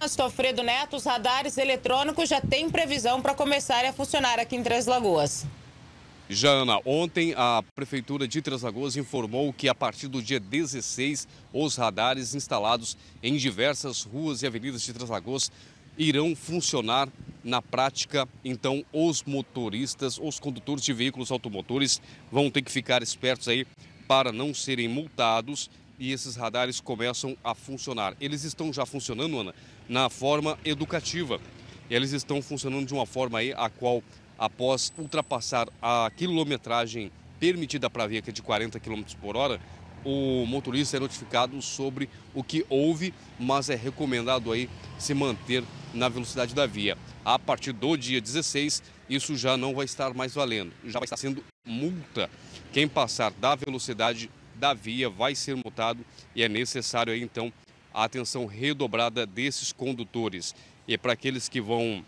trânsito, Alfredo Neto, os radares eletrônicos já têm previsão para começar a funcionar aqui em Três Lagoas. Já, Ana, ontem a Prefeitura de Três Lagoas informou que a partir do dia 16, os radares instalados em diversas ruas e avenidas de Três Lagoas irão funcionar na prática. Então, os motoristas, os condutores de veículos automotores vão ter que ficar espertos aí para não serem multados e esses radares começam a funcionar. Eles estão já funcionando, Ana, na forma educativa. Eles estão funcionando de uma forma aí a qual, após ultrapassar a quilometragem permitida para a via, que é de 40 km por hora, o motorista é notificado sobre o que houve, mas é recomendado aí se manter na velocidade da via. A partir do dia 16, isso já não vai estar mais valendo, já vai estar sendo multa quem passar da velocidade da via vai ser multado e é necessário aí, então a atenção redobrada desses condutores. E é para aqueles que vão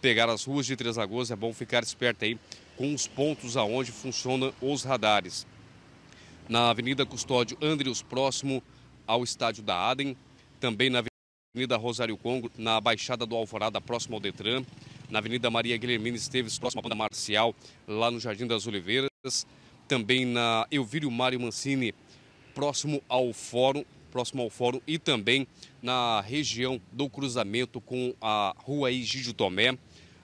pegar as ruas de Três Lagoas, é bom ficar esperto aí com os pontos aonde funcionam os radares. Na Avenida Custódio Andrius, próximo ao Estádio da Adem, também na Avenida Rosário Congo, na Baixada do Alvorada, próximo ao Detran, na Avenida Maria Guilhermina Esteves, próximo à Banda Marcial, lá no Jardim das Oliveiras, também na Elvírio Mário Mancini, próximo ao fórum, próximo ao fórum e também na região do cruzamento com a Rua Egídio Tomé,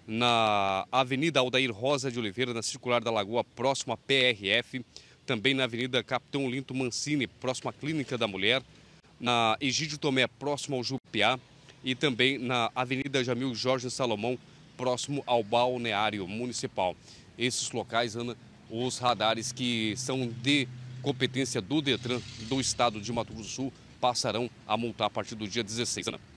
na Avenida Aldair Rosa de Oliveira, na Circular da Lagoa, próximo à PRF, também na Avenida Capitão Linto Mancini, próximo à Clínica da Mulher, na Egídio Tomé, próximo ao Jupiá, e também na Avenida Jamil Jorge Salomão, próximo ao Balneário Municipal. Esses locais, Ana, os radares que são de competência do Detran do estado de Mato Grosso do Sul passarão a multar a partir do dia 16.